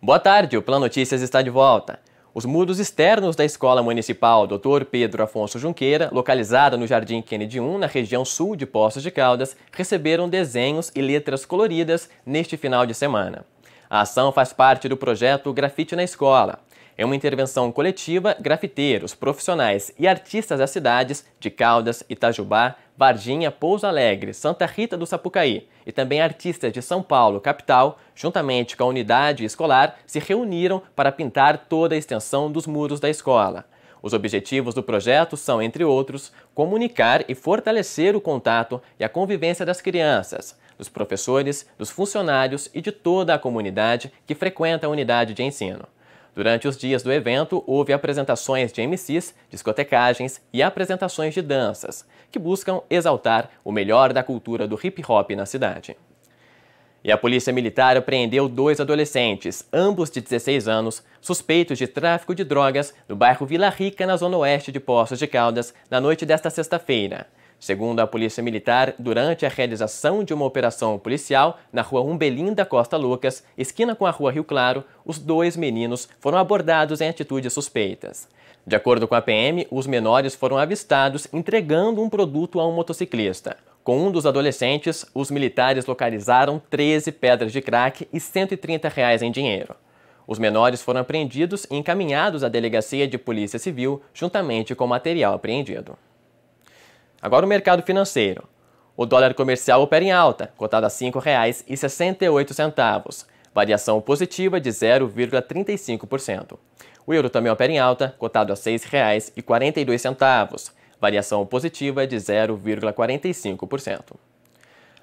Boa tarde, o Plano Notícias está de volta. Os muros externos da Escola Municipal Dr. Pedro Afonso Junqueira, localizada no Jardim Kennedy 1, na região sul de Poços de Caldas, receberam desenhos e letras coloridas neste final de semana. A ação faz parte do projeto Grafite na Escola. É uma intervenção coletiva, grafiteiros, profissionais e artistas das cidades de Caldas, Itajubá, Varginha, Pouso Alegre, Santa Rita do Sapucaí e também artistas de São Paulo, capital, juntamente com a unidade escolar, se reuniram para pintar toda a extensão dos muros da escola. Os objetivos do projeto são, entre outros, comunicar e fortalecer o contato e a convivência das crianças, dos professores, dos funcionários e de toda a comunidade que frequenta a unidade de ensino. Durante os dias do evento, houve apresentações de MCs, discotecagens e apresentações de danças, que buscam exaltar o melhor da cultura do hip hop na cidade. E a polícia militar apreendeu dois adolescentes, ambos de 16 anos, suspeitos de tráfico de drogas no bairro Vila Rica, na zona oeste de Poços de Caldas, na noite desta sexta-feira. Segundo a Polícia Militar, durante a realização de uma operação policial na rua Umbelinda Costa Lucas, esquina com a rua Rio Claro, os dois meninos foram abordados em atitudes suspeitas. De acordo com a PM, os menores foram avistados entregando um produto a um motociclista. Com um dos adolescentes, os militares localizaram 13 pedras de crack e 130 reais em dinheiro. Os menores foram apreendidos e encaminhados à Delegacia de Polícia Civil, juntamente com o material apreendido. Agora o mercado financeiro. O dólar comercial opera em alta, cotado a R$ 5,68, variação positiva de 0,35%. O euro também opera em alta, cotado a R$ 6,42, variação positiva de 0,45%.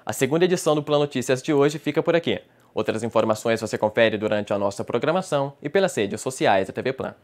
A segunda edição do Plano Notícias de hoje fica por aqui. Outras informações você confere durante a nossa programação e pelas redes sociais da TV Plan.